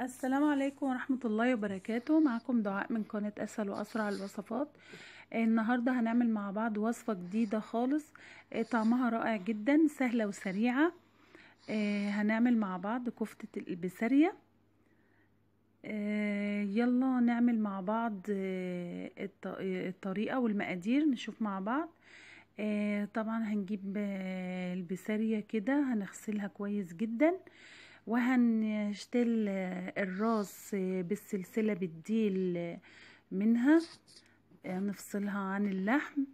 السلام عليكم ورحمة الله وبركاته معكم دعاء من قناة أسهل وأسرع الوصفات النهاردة هنعمل مع بعض وصفة جديدة خالص آه، طعمها رائع جدا سهلة وسريعة آه، هنعمل مع بعض كفتة البسارية آه، يلا نعمل مع بعض الطريقة والمقادير نشوف مع بعض طبعا هنجيب البسارية كده هنغسلها كويس جدا وهنشتل الراس بالسلسلة بالديل منها آه، نفصلها عن اللحم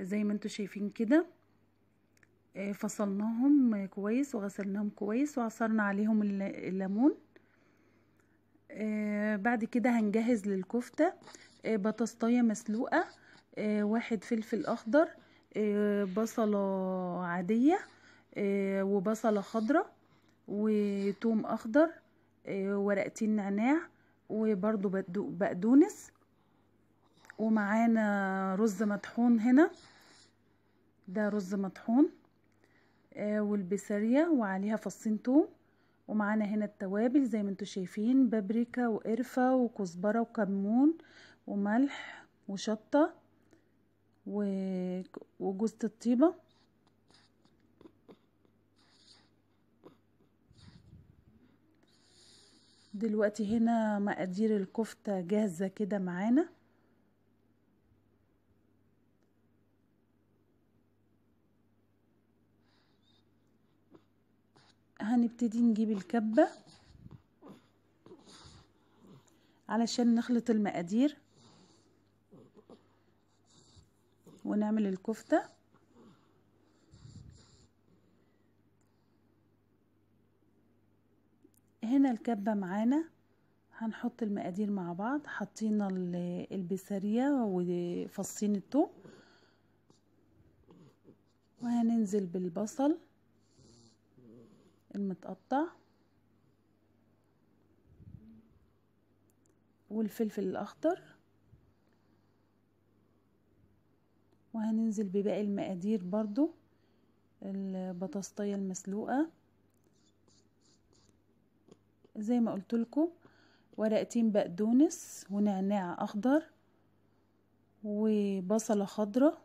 زي ما انتوا شايفين كده آه، فصلناهم كويس وغسلناهم كويس وعصرنا عليهم الليمون آه، بعد كده هنجهز للكفتة بطاطاية مسلوقة واحد فلفل أخضر بصلة عادية وبصلة خضره وتوم اخضر آه، ورقتين نعناع وبرضو بقدونس ومعانا رز مطحون هنا ده رز مطحون آه، والبسارية وعليها فصين توم ومعانا هنا التوابل زي ما انتوا شايفين بابريكا وقرفة وكزبرة وكمون وملح وشطة وجوزة الطيبة دلوقتي هنا مقادير الكفتة جاهزة كده معانا هنبتدي نجيب الكبة علشان نخلط المقادير ونعمل الكفته هنا الكبة معانا هنحط المقادير مع بعض حطينا البسارية وفصين التوم وهننزل بالبصل المتقطع والفلفل الأخضر وهننزل بباقي المقادير برضو البطاطاية المسلوقة زي ما قلت لكم ورقتين بقدونس ونعناع اخضر وبصله خضراء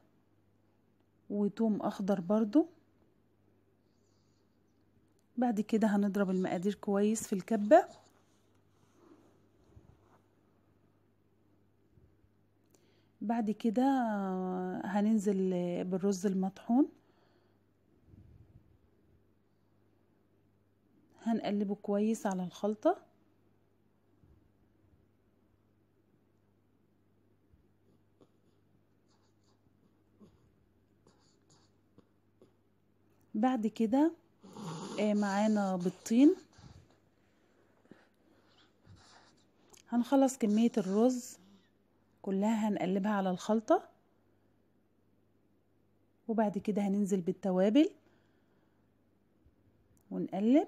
وتوم اخضر برضو بعد كده هنضرب المقادير كويس في الكبه بعد كده هننزل بالرز المطحون هنقلبه كويس على الخلطة بعد كده آه، معانا بالطين هنخلص كمية الرز كلها هنقلبها على الخلطة وبعد كده هننزل بالتوابل ونقلب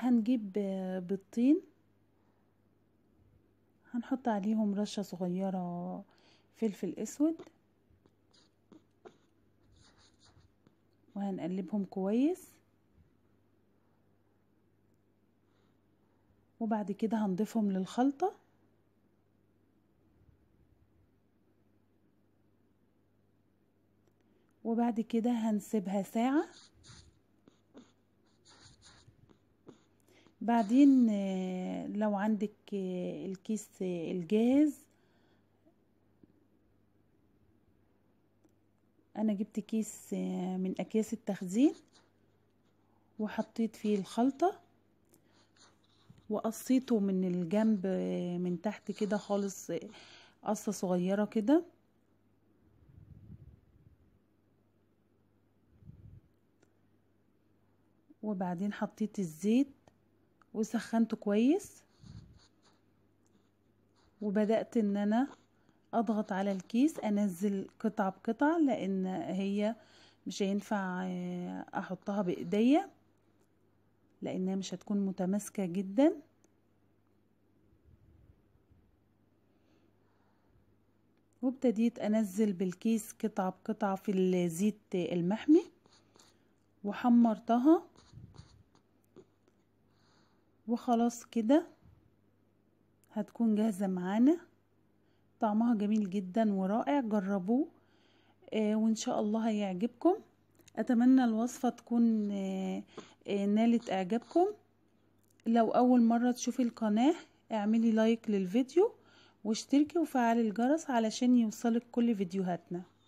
هنجيب بالطين هنحط عليهم رشة صغيرة فلفل اسود وهنقلبهم كويس وبعد كده هنضيفهم للخلطة وبعد كده هنسيبها ساعة بعدين آه، لو عندك آه، الكيس آه، الجاهز انا جبت كيس من اكياس التخزين وحطيت فيه الخلطة وقصيته من الجنب من تحت كده خالص قصة صغيرة كده وبعدين حطيت الزيت وسخنته كويس وبدأت ان انا اضغط على الكيس انزل قطعة بقطعة لان هي مش هينفع آه، احطها بايديا لانها مش هتكون متماسكة جدا وابتديت انزل بالكيس قطعة بقطعة في الزيت المحمي وحمرتها وخلاص كده هتكون جاهزة معانا طعمها جميل جدا ورائع جربوه آه وان شاء الله هيعجبكم اتمنى الوصفة تكون آه آه نالت اعجابكم لو اول مرة تشوفي القناة اعملي لايك للفيديو واشتركي وفعلي الجرس علشان يوصلك كل فيديوهاتنا